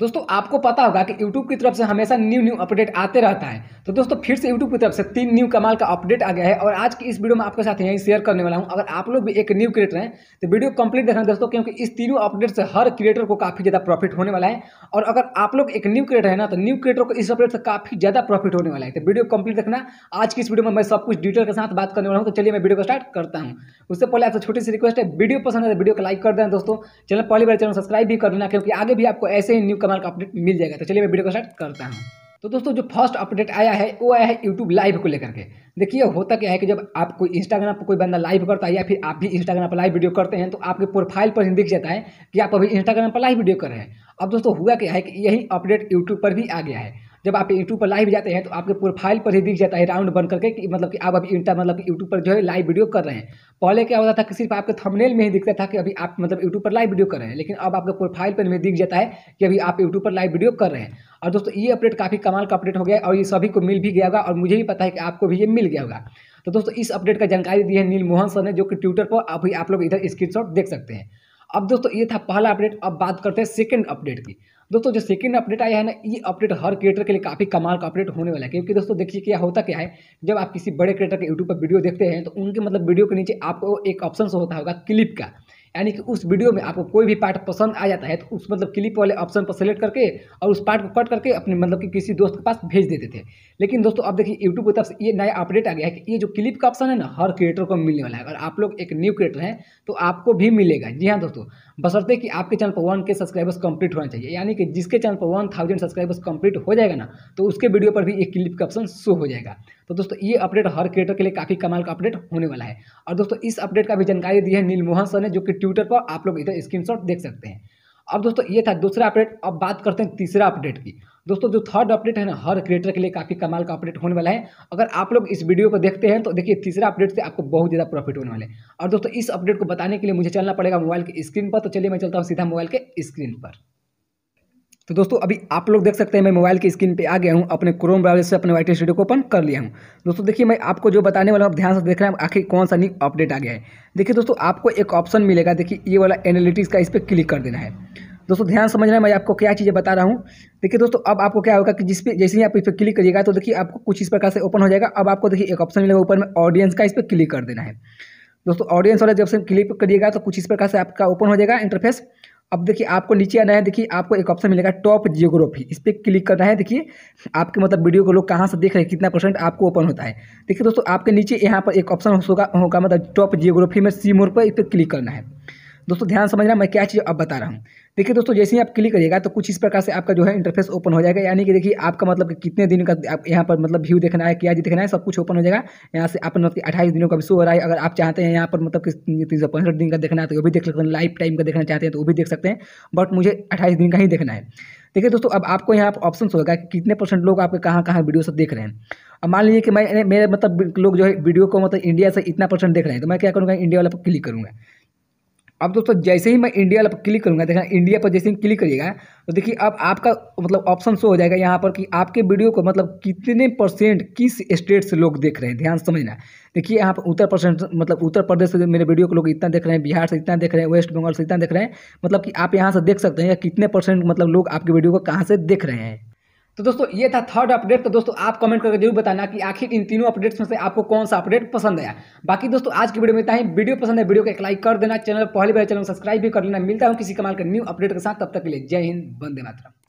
दोस्तों आपको पता होगा कि YouTube की तरफ से हमेशा न्यू न्यू अपडेट आते रहता है तो दोस्तों फिर से YouTube की तरफ से तीन न्यू कमाल का अपडेट आ गया है और आज की इस वीडियो में आपके साथ यही शेयर करने वाला हूं अगर आप लोग भी एक न्यू क्रिएटर हैं तो वीडियो कंप्लीट देखना दोस्तों क्योंकि इस तीनों अपडेट से हर क्रिएटर को काफ़ी ज़्यादा प्रॉफिट होने वाला है और अगर आप लोग एक न्यू क्रिएटर है ना तो न्यू क्रिएटर को इस अपडेट से काफ़ी ज़्यादा प्रॉफिट होने वाला है तो वीडियो कंप्लीट देखना आज की इस वीडियो में मैं सब कुछ डिटेल के साथ बात करने वाला हूँ तो चलिए मैं वीडियो को स्टार्ट करता हूँ उससे पहले आपसे छोटी सी रिक्वेस्ट है वीडियो पसंद है वीडियो तो को लाइक कर देना दोस्तों चैनल पहली बार चैनल सब्सक्राइब भी कर देना क्योंकि आगे भी आपको ऐसे ही न्यू कमाल का अपडेट मिल जाएगा तो चलिए मैं वीडियो को स्टार्ट करता हूँ तो दोस्तों जो फर्स्ट अपडेट आया है वो आया है यूट्यूब लाइव को लेकर के देखिए होता क्या है कि जब आप कोई इंस्टाग्राम पर कोई बंदा लाइव करता है या फिर आप भी इंस्टाग्राम पर लाइव वीडियो करते हैं तो आपके प्रोफाइल पर ही दिख जाता है कि आप अभी इंस्टाग्राम पर लाइव वीडियो कर रहे हैं अब दोस्तों हुआ क्या है कि यही अपडेट यूट्यूब पर भी आ गया है जब आप यूट्यूब पर लाइव जाते हैं तो आपके प्रोफाइल पर ही दिख जाता है राउंड बन करके कि मतलब कि आप अभी इंटर मतलब यूट्यूब पर जो है लाइव वीडियो कर रहे हैं पहले क्या होता था कि सिर्फ आपके थंबनेल में ही दिखता था कि अभी आप मतलब यूट्यूब पर लाइव वीडियो कर रहे हैं लेकिन अब आपके प्रोफाइल पर भी दिख जाता है कि अभी आप यूट्यूब पर लाइव वीडियो कर रहे हैं और दोस्तों ये अपडेट काफ़ी कमाल का अपडेट हो गया और ये सभी को मिल भी गया होगा और मुझे भी पता है कि आपको भी ये मिल गया होगा तो दोस्तों इस अपडेट का जानकारी दी है नील मोहन सर ने जो कि ट्विटर पर अभी आप लोग इधर स्क्रीनशॉट देख सकते हैं अब दोस्तों ये था पहला अपडेट अब बात करते हैं सेकंड अपडेट की दोस्तों जो सेकंड अपडेट आया है ना ये अपडेट हर क्रिएटर के लिए काफ़ी कमाल का अपडेट होने वाला है क्योंकि दोस्तों देखिए क्या होता क्या है जब आप किसी बड़े क्रिएटर के यूट्यूब पर वीडियो देखते हैं तो उनके मतलब वीडियो के नीचे आपको एक ऑप्शन होता होगा क्लिप का यानी कि उस वीडियो में आपको कोई भी पार्ट पसंद आ जाता है तो उस मतलब क्लिप वाले ऑप्शन पर सेलेक्ट करके और उस पार्ट को कट करके अपने मतलब कि किसी दोस्त के पास भेज देते थे लेकिन दोस्तों अब देखिए यूट्यूब की तरफ से ये नया अपडेट आ गया है कि ये जो क्लिप का ऑप्शन है ना हर क्रिएटर को मिलने वाला है अगर आप लोग एक न्यू क्रिएटर हैं तो आपको भी मिलेगा जी हाँ दोस्तों बसरते कि आपके चैनल पर वन के सब्सक्राइबर्स कंप्लीट होना चाहिए यानी कि जिसके चैनल पर वन थाउजेंड सब्सक्राइबर्स कंप्लीट हो जाएगा ना तो उसके वीडियो पर भी एक क्लिप का ऑप्शन शो हो जाएगा तो दोस्तों ये अपडेट हर क्रिएटर के लिए काफ़ी कमाल का अपडेट होने वाला है और दोस्तों इस अपडेट का भी जानकारी दी है नीलमोहन सर ने जो कि ट्विटर पर आप लोग इधर स्क्रीनशॉट देख सकते हैं अब दोस्तों ये था दूसरा अपडेट अब बात करते हैं तीसरा अपडेट की दोस्तों जो थर्ड अपडेट है ना हर क्रिएटर के लिए काफ़ी कमाल का अपडेट होने वाला है अगर आप लोग इस वीडियो को देखते हैं तो देखिए तीसरा अपडेट से आपको बहुत ज़्यादा प्रॉफिट होने वाला है और दोस्तों इस अपडेट को बताने के लिए मुझे चलना पड़ेगा मोबाइल की स्क्रीन पर तो चलिए मैं चलता हूँ सीधा मोबाइल के स्क्रीन पर तो दोस्तों अभी आप लोग देख सकते हैं मैं मोबाइल की स्क्रीन पे आ गया हूँ अपने क्रोम ब्राउजर से अपने वाइट स्टूडियो को ओपन कर लिया हूँ दोस्तों देखिए मैं आपको जो बताने वाला हूँ आप ध्यान से देख रहे हैं आखिर कौन सा न्यू अपडेट आ गया है देखिए दोस्तों आपको एक ऑप्शन मिलेगा देखिए ये वाला एनालिटिक्स का इस पर क्लिक कर देना है दोस्तों ध्यान समझ रहे मैं आपको क्या चीज़ें बता रहा हूँ देखिए दोस्तों अब आपको क्या होगा कि जिस पर जैसे ही आप इस पर क्लिक करिएगा तो देखिए आपको कुछ इस प्रकार से ओपन हो जाएगा अब आपको देखिए एक ऑप्शन मिलेगा ऊपर में ऑडियंस का इस पर क्लिक कर देना है दोस्तों ऑडियंस वाला जब से क्लिक करिएगा तो कुछ इस प्रकार से आपका ओपन हो जाएगा इंटरफेस अब देखिए आपको नीचे आना है देखिए आपको एक ऑप्शन मिलेगा टॉप जियोग्राफी इस पर क्लिक करना है देखिए आपके मतलब वीडियो को लोग कहाँ से देख रहे हैं कितना परसेंट आपको ओपन होता है देखिए दोस्तों आपके नीचे यहाँ पर एक ऑप्शन होगा होगा मतलब टॉप जियोग्राफी में सी मोर पर इस पर क्लिक करना है दोस्तों ध्यान समझना मैं क्या चीज़ अब बता रहा हूँ देखिए दोस्तों जैसे ही आप क्लिक करिएगा तो कुछ इस प्रकार से आपका जो है इंटरफेस ओपन हो जाएगा यानी कि देखिए आपका मतलब कि कितने दिन का आप यहाँ पर मतलब व्यू देखना है क्या जी देखना है सब कुछ ओपन हो जाएगा यहाँ से आप मतलब कि अट्ठाईस दिनों का भी शो हो रहा है अगर आप चाहते हैं यहाँ पर मतलब कि तीन सौ पैंसठ दिन का देखना है तो वो भी देख सकते हैं लाइफ टाइम का देखना चाहते हैं तो वो भी देख सकते हैं बट मुझे अट्ठाईस दिन का ही देखना है देखिए दोस्तों अब आपको यहाँ पर ऑप्शन होगा कि कितने परसेंट लोग आपके कहाँ कहाँ वीडियो सब देख रहे हैं अब मान लीजिए कि मैं मेरे मतलब लोग जो है वीडियो को मतलब इंडिया से इतना परसेंट देख रहे हैं तो मैं क्या करूँगा इंडिया वाला पर क्लिक करूँगा अब दोस्तों जैसे ही मैं इंडिया पर क्लिक करूँगा देखना इंडिया पर जैसे ही क्लिक करिएगा तो देखिए अब आपका मतलब ऑप्शन शो हो जाएगा यहाँ पर कि आपके वीडियो को मतलब कितने परसेंट किस स्टेट से लोग देख रहे हैं ध्यान समझना देखिए यहाँ पर उत्तर परसेंट मतलब उत्तर प्रदेश से मेरे वीडियो को लोग इतना देख रहे हैं बिहार से इतना देख रहे हैं वेस्ट बंगाल से इतना देख रहे हैं मतलब कि आप यहाँ से देख सकते हैं कितने परसेंट मतलब लोग आपके वीडियो को कहाँ से देख रहे हैं तो दोस्तों ये था थर्ड अपडेट तो दोस्तों आप कमेंट करके जरूर बताना कि आखिर इन तीनों अपडेट्स में से आपको कौन सा अपडेट पसंद आया बाकी दोस्तों आज की वीडियो में इतना ही वीडियो पसंद है वीडियो को एक लाइक कर देना चैनल पहले बार चैनल सब्सक्राइब भी कर लेना मिलता हूँ किसी कमाल के न्यू अपडेट के साथ तब तक के लिए जय हिंद बंदे मातरम